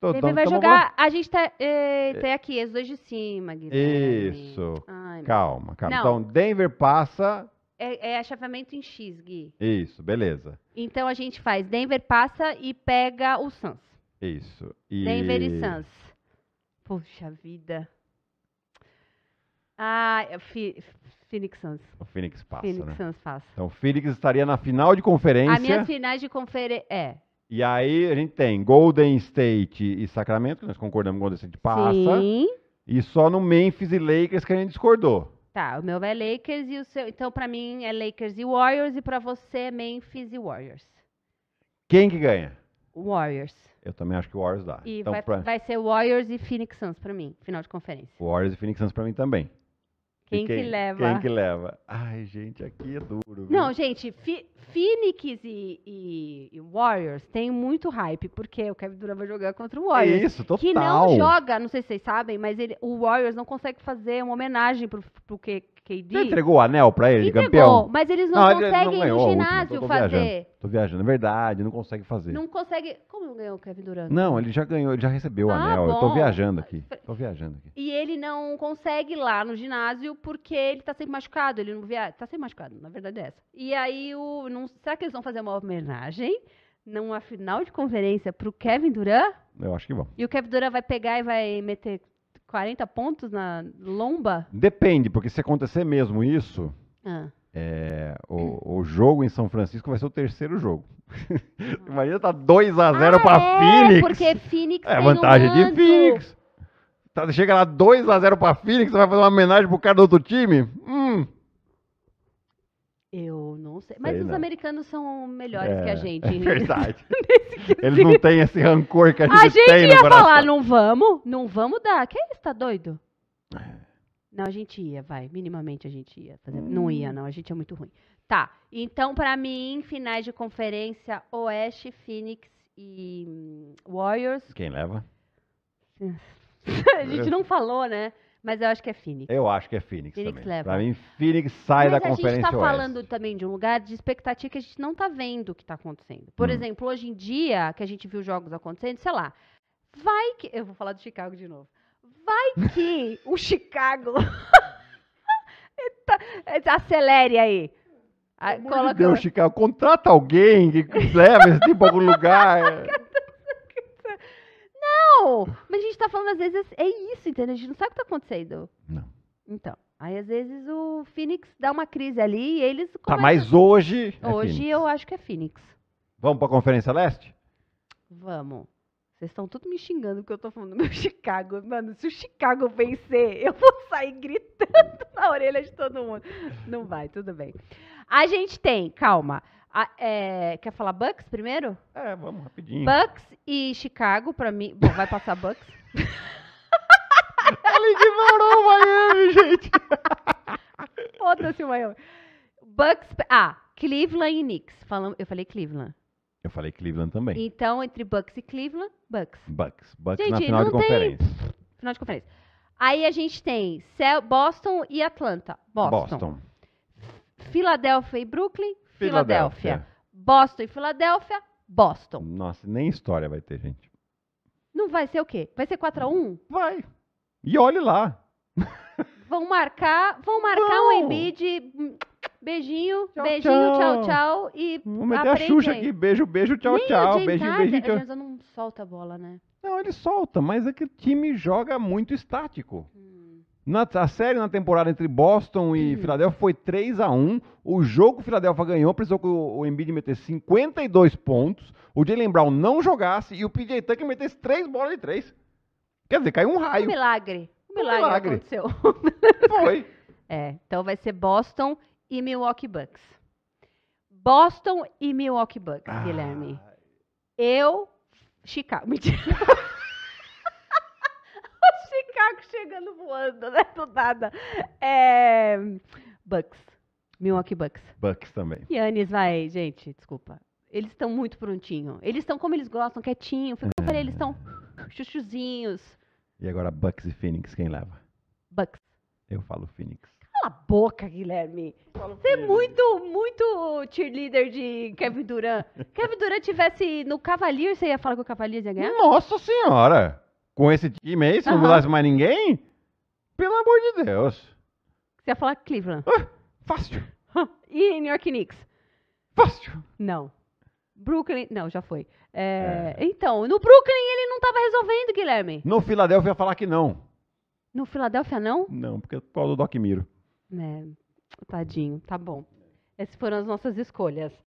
Tô vai jogar. A gente tá, é, é. Tá aqui, as duas de cima, Guilherme. Isso. Ai, calma, calma. Não. Então, Denver passa. É, é achavamento em X, Gui. Isso, beleza. Então a gente faz Denver passa e pega o Suns. Isso. E... Denver e Suns. Puxa vida. Ah, fi, é Phoenix Suns. O Phoenix passa, Phoenix né? Suns passa. Então, o Phoenix estaria na final de conferência. A minhas finais de conferência... É, e aí a gente tem Golden State e Sacramento, que nós concordamos que Golden State passa. Sim. E só no Memphis e Lakers que a gente discordou. Tá, o meu é Lakers e o seu. Então, pra mim é Lakers e Warriors, e pra você é Memphis e Warriors. Quem que ganha? Warriors. Eu também acho que o Warriors dá. E então, vai, pra... vai ser Warriors e Phoenix Suns pra mim, final de conferência. Warriors e Phoenix Suns pra mim também. Quem, quem, que leva? Quem que leva? Ai, gente, aqui é duro. Viu? Não, gente, Phoenix e, e, e, Warriors tem muito hype, porque o Kevin Durant vai jogar contra o Warriors. É isso, total. Que não joga, não sei se vocês sabem, mas ele, o Warriors não consegue fazer uma homenagem pro, pro K KD. Você entregou o anel pra ele, entregou, campeão? mas eles não, não conseguem ele não no ginásio tô, tô fazer. Viajando, tô viajando, é verdade, não consegue fazer. Não consegue... Como não ganhou o Kevin Durant? Não, ele já ganhou, ele já recebeu o ah, anel. Bom. Eu tô viajando aqui, tô viajando aqui. E ele não consegue lá no ginásio porque ele tá sempre machucado, ele não viaja. Tá sempre machucado, na verdade é essa. E aí, o, não, será que eles vão fazer uma homenagem numa final de conferência pro Kevin Durant? Eu acho que vão. E o Kevin Durant vai pegar e vai meter 40 pontos na lomba? Depende, porque se acontecer mesmo isso. Ah. É, o, o, jogo em São Francisco vai ser o terceiro jogo. Imagina tá 2 a 0 ah, para é, Phoenix. Porque Phoenix é vantagem um de Phoenix. Tá, chega lá 2x0 pra Phoenix, você vai fazer uma homenagem pro cara do outro time? Hum. Eu não sei. Mas sei os não. americanos são melhores é, que a é, gente. É né? verdade. Eles não têm esse rancor que a gente, a gente tem no coração. A gente ia falar, não vamos, não vamos dar. Que isso, tá doido? É. Não, a gente ia, vai. Minimamente a gente ia. Fazer... Hum. Não ia, não. A gente é muito ruim. Tá. Então, para mim, finais de conferência, Oeste, Phoenix e hum, Warriors. Quem leva? Hum. a gente não falou, né? Mas eu acho que é Phoenix. Eu acho que é Phoenix, Phoenix também. Leva. Pra mim, Phoenix sai Mas da conferência Mas a gente tá Oeste. falando também de um lugar de expectativa que a gente não tá vendo o que tá acontecendo. Por hum. exemplo, hoje em dia, que a gente viu jogos acontecendo, sei lá, vai que... Eu vou falar do Chicago de novo. Vai que o Chicago... Tá, acelere aí. Pelo ah, coloca... de Deus, Chicago, contrata alguém que leva esse tipo a algum lugar. É. Mas a gente tá falando, às vezes, é isso, entendeu? A gente não sabe o que tá acontecendo. Não. Então. Aí, às vezes, o Phoenix dá uma crise ali e eles. Tá, mas hoje. É hoje Phoenix. eu acho que é Phoenix. Vamos pra Conferência Leste? Vamos. Vocês estão tudo me xingando porque eu tô falando do meu Chicago. Mano, se o Chicago vencer, eu vou sair gritando na orelha de todo mundo. Não vai, tudo bem. A gente tem, calma. A, é, quer falar Bucks primeiro? É, vamos rapidinho. Bucks e Chicago, pra mim. Bom, vai passar Bucks. Ela ignorou o Miami, gente. Foda-se o Miami. Bucks. Ah, Cleveland e Knicks. Falam, eu falei Cleveland. Eu falei Cleveland também. Então, entre Bucks e Cleveland, Bucks. Bucks. Bucks gente, na final de tem... conferência. Final de conferência. Aí a gente tem Boston e Atlanta. Boston. Boston. Filadélfia e Brooklyn. Filadélfia. Boston e Filadélfia. Boston. Nossa, nem história vai ter, gente. Não vai ser o quê? Vai ser 4 a 1 Vai. E olhe lá. Vão marcar, vão marcar Não. um Embiid. Beijinho, tchau, beijinho, tchau, tchau. tchau e Vamos meter a Xuxa aqui. Beijo, beijo, tchau, Nem tchau. James Beijinho, Harden, beijinho, tchau. A não solta a bola, né? Não, ele solta, mas é que o time joga muito estático. Na, a série na temporada entre Boston e uhum. Filadélfia foi 3 a 1 O jogo que o Filadélfia ganhou precisou que o, o Embiid metesse 52 pontos, o Jalen Brown não jogasse e o PJ Tucker metesse 3 bolas de 3. Quer dizer, caiu um raio. Um milagre. Um milagre, um milagre. aconteceu. Foi. É, então vai ser Boston e Milwaukee Bucks. Boston e Milwaukee Bucks, ah. Guilherme. Eu, Chicago. Mentira. voando, né? Do nada. É... Bucks. Milwaukee Bucks. Bucks também. Yannis vai, gente, desculpa. Eles estão muito prontinho. Eles estão como eles gostam, quietinho. Foi como eu falei, eles estão chuchuzinhos. E agora Bucks e Phoenix, quem leva? Bucks. Eu falo Phoenix. Cala a boca, Guilherme. Você é muito, muito cheerleader de Kevin Durant. Kevin Durant tivesse no Cavalier, você ia falar que o Cavalier ia ganhar? Nossa senhora! Com esse time aí, se não mudasse mais ninguém? Pelo amor de Deus. Você ia falar Cleveland. Ah, fácil. e New York Knicks. Fácil. Não. Brooklyn, não, já foi. É, é. Então, no Brooklyn ele não estava resolvendo, Guilherme. No Filadélfia falar que não. No Filadélfia não? Não, porque é por causa do Doc Miro. É, tadinho, tá bom. Essas foram as nossas escolhas.